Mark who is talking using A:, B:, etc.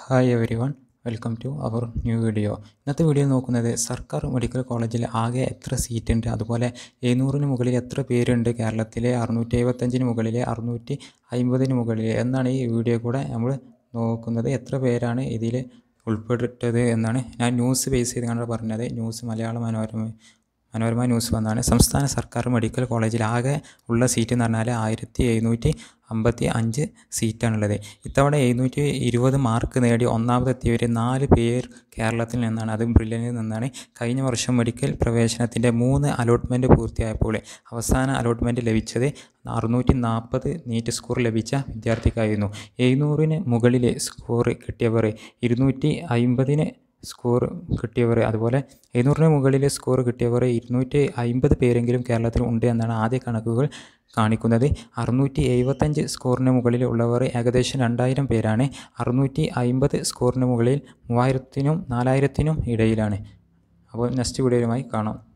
A: hi everyone welcome to our new video ഇന്നത്തെ video നോക്കുന്നത് സർക്കാർ മെഡിക്കൽ കോളേജിൽ ആകെ എത്ര സീറ്റ് ഉണ്ട് അതുപോലെ എഴുന്നൂറിന് മുകളിൽ എത്ര പേരുണ്ട് കേരളത്തിലെ അറുന്നൂറ്റി എഴുപത്തഞ്ചിന് മുകളിൽ അറുന്നൂറ്റി അമ്പതിന് മുകളിൽ എന്നാണ് ഈ വീഡിയോ കൂടെ നമ്മൾ നോക്കുന്നത് എത്ര പേരാണ് ഇതിൽ ഉൾപ്പെട്ടിട്ടത് എന്നാണ് ഞാൻ ന്യൂസ് ബേസ് ചെയ്ത് കണ്ടാണ് പറഞ്ഞത് ന്യൂസ് മലയാള മനോരമ മനോരമ ന്യൂസ് വന്നാണ് സംസ്ഥാന സർക്കാർ മെഡിക്കൽ കോളേജിൽ ആകെ ഉള്ള സീറ്റ് എന്ന് പറഞ്ഞാൽ ആയിരത്തി എഴുന്നൂറ്റി അമ്പത്തി അഞ്ച് സീറ്റാണുള്ളത് ഇത്തവണ എഴുന്നൂറ്റി ഇരുപത് മാർക്ക് നേടി ഒന്നാമതെത്തിയവർ നാല് പേർ കേരളത്തിൽ നിന്നാണ് അതും ബ്രില്യനിൽ നിന്നാണ് കഴിഞ്ഞ വർഷം മെഡിക്കൽ പ്രവേശനത്തിൻ്റെ മൂന്ന് അലോട്ട്മെൻറ്റ് പൂർത്തിയായപ്പോൾ അവസാന അലോട്ട്മെൻറ്റ് ലഭിച്ചത് അറുന്നൂറ്റി നാൽപ്പത് നീറ്റ് സ്കോർ ലഭിച്ച വിദ്യാർത്ഥിക്കായിരുന്നു എഴുന്നൂറിന് മുകളിലെ സ്കോർ കിട്ടിയവർ ഇരുന്നൂറ്റി അൻപതിന് സ്കോർ കിട്ടിയവർ അതുപോലെ എഴുന്നൂറിന് മുകളിൽ സ്കോർ കിട്ടിയവർ ഇരുന്നൂറ്റി അമ്പത് പേരെങ്കിലും കേരളത്തിൽ ഉണ്ട് എന്നാണ് ആദ്യ കണക്കുകൾ കാണിക്കുന്നത് അറുന്നൂറ്റി എഴുപത്തഞ്ച് സ്കോറിന് മുകളിൽ ഉള്ളവർ ഏകദേശം രണ്ടായിരം പേരാണ് അറുന്നൂറ്റി അമ്പത് സ്കോറിന് മുകളിൽ മൂവായിരത്തിനും നാലായിരത്തിനും ഇടയിലാണ്
B: അപ്പോൾ നെക്സ്റ്റ് വീഡിയോയുമായി കാണാം